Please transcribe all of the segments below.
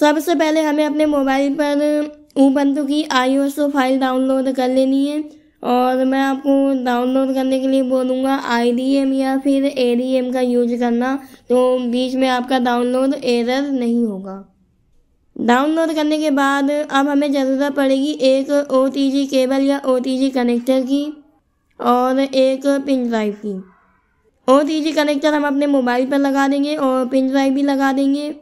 सबसे पहले हमें अपने मोबाइल पर ऊबंतु की आई फाइल डाउनलोड कर लेनी है और मैं आपको डाउनलोड करने के लिए बोलूँगा आई या फिर ए का यूज करना तो बीच में आपका डाउनलोड एरर नहीं होगा डाउनलोड करने के बाद अब हमें ज़रूरत पड़ेगी एक ओ केबल या ओ कनेक्टर की और एक पिन ड्राइव की ओ कनेक्टर हम अपने मोबाइल पर लगा देंगे और पिन ड्राइव भी लगा देंगे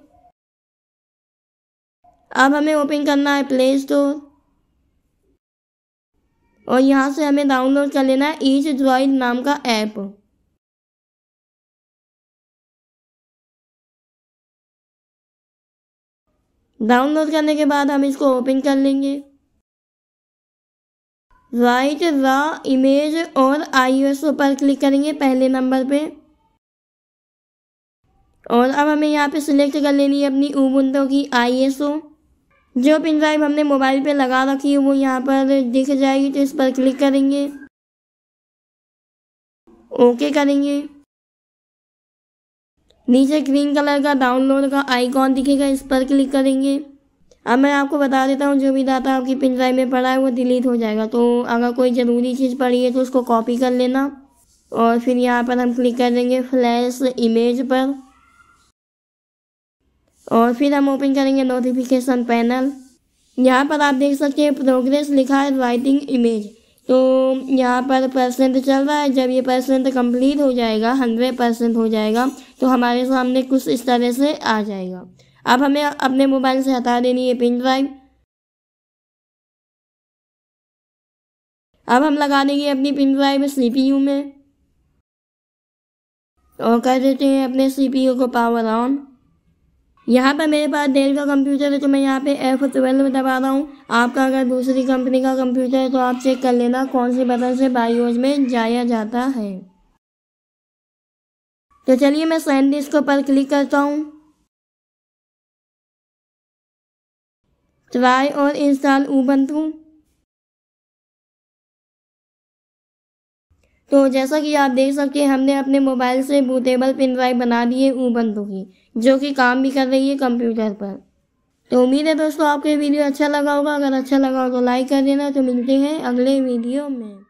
अब हमें ओपन करना है प्ले स्टोर और यहाँ से हमें डाउनलोड कर लेना है ईच ड्रॉइड नाम का ऐप डाउनलोड करने के बाद हम इसको ओपन कर लेंगे राइट रॉ इमेज और आई पर क्लिक करेंगे पहले नंबर पे और अब हमें यहाँ पे सिलेक्ट कर लेनी है अपनी उबुंटो की आई एस ओ जो पिन ड्राइव हमने मोबाइल पे लगा रखी है वो यहाँ पर दिख जाएगी तो इस पर क्लिक करेंगे ओके करेंगे नीचे ग्रीन कलर का डाउनलोड का आइकॉन दिखेगा इस पर क्लिक करेंगे अब मैं आपको बता देता हूँ जो भी डाटा आपकी पिन ड्राइव में पड़ा है वो डिलीट हो जाएगा तो अगर कोई ज़रूरी चीज़ पड़ी है तो उसको कॉपी कर लेना और फिर यहाँ पर हम क्लिक कर देंगे फ्लैश इमेज पर और फिर हम ओपन करेंगे नोटिफिकेशन पैनल यहाँ पर आप देख सकते हैं प्रोग्रेस लिखा है राइटिंग इमेज तो यहाँ पर परसेंट चल रहा है जब ये परसेंट कंप्लीट हो जाएगा हंड्रेड परसेंट हो जाएगा तो हमारे सामने कुछ इस तरह से आ जाएगा अब हमें अपने मोबाइल से हटा देनी है पिन ड्राइव अब हम लगा देंगे अपनी पिन ड्राइव सी में और कर देते हैं अपने सी को पावर ऑन यहाँ पर मेरे पास डेल का कंप्यूटर है तो मैं यहाँ पे एफ ट्वेल्व दबा रहा हूँ आपका अगर दूसरी कंपनी का कंप्यूटर है तो आप चेक कर लेना कौन से बटन से बायोज में जाया जाता है तो चलिए मैं को पर क्लिक करता हूँ ट्राई और इंस्टॉल उबंटू तो जैसा कि आप देख सकते हैं हमने अपने मोबाइल से बूटेबल पिन ड्राइव बना दी है उबंटू की जो कि काम भी कर रही है कंप्यूटर पर तो उम्मीद है दोस्तों आपको ये वीडियो अच्छा लगा होगा अगर अच्छा लगा हो तो लाइक कर देना तो मिलते हैं अगले वीडियो में